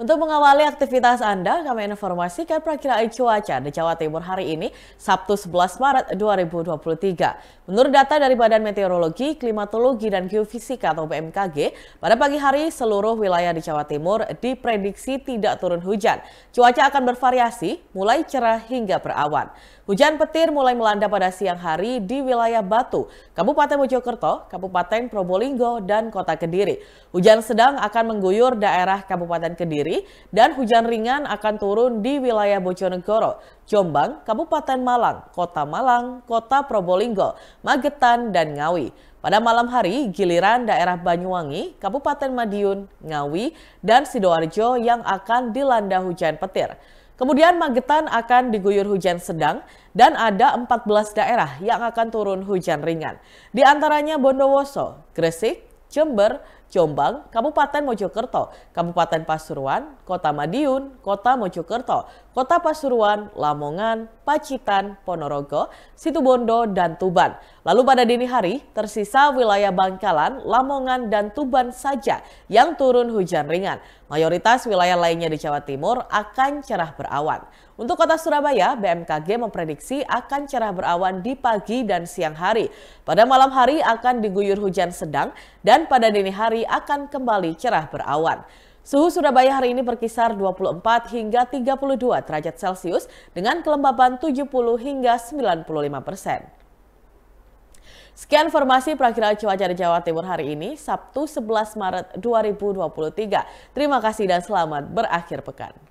Untuk mengawali aktivitas Anda, kami informasikan perkiraan cuaca di Jawa Timur hari ini, Sabtu 11 Maret 2023. Menurut data dari Badan Meteorologi, Klimatologi, dan Geofisika atau BMKG, pada pagi hari seluruh wilayah di Jawa Timur diprediksi tidak turun hujan. Cuaca akan bervariasi, mulai cerah hingga berawan. Hujan petir mulai melanda pada siang hari di wilayah Batu, Kabupaten Mojokerto, Kabupaten Probolinggo, dan Kota Kediri. Hujan sedang akan mengguyur daerah Kabupaten Kediri Kediri dan hujan ringan akan turun di wilayah Bojonegoro, Jombang, Kabupaten Malang, Kota Malang, Kota Probolinggo, Magetan, dan Ngawi. Pada malam hari, giliran daerah Banyuwangi, Kabupaten Madiun, Ngawi, dan Sidoarjo yang akan dilanda hujan petir. Kemudian Magetan akan diguyur hujan sedang dan ada 14 daerah yang akan turun hujan ringan. Di antaranya Bondowoso, Gresik, Jember, Jombang, Kabupaten Mojokerto, Kabupaten Pasuruan, Kota Madiun, Kota Mojokerto, Kota Pasuruan, Lamongan, Pacitan, Ponorogo, Situbondo, dan Tuban. Lalu pada dini hari, tersisa wilayah Bangkalan, Lamongan, dan Tuban saja yang turun hujan ringan. Mayoritas wilayah lainnya di Jawa Timur akan cerah berawan. Untuk kota Surabaya, BMKG memprediksi akan cerah berawan di pagi dan siang hari. Pada malam hari akan diguyur hujan sedang dan pada dini hari hari akan kembali cerah berawan. Suhu Surabaya hari ini berkisar 24 hingga 32 derajat Celcius dengan kelembaban 70 hingga 95 persen. Sekian informasi perakhiran cuaca di Jawa Timur hari ini, Sabtu 11 Maret 2023. Terima kasih dan selamat berakhir pekan.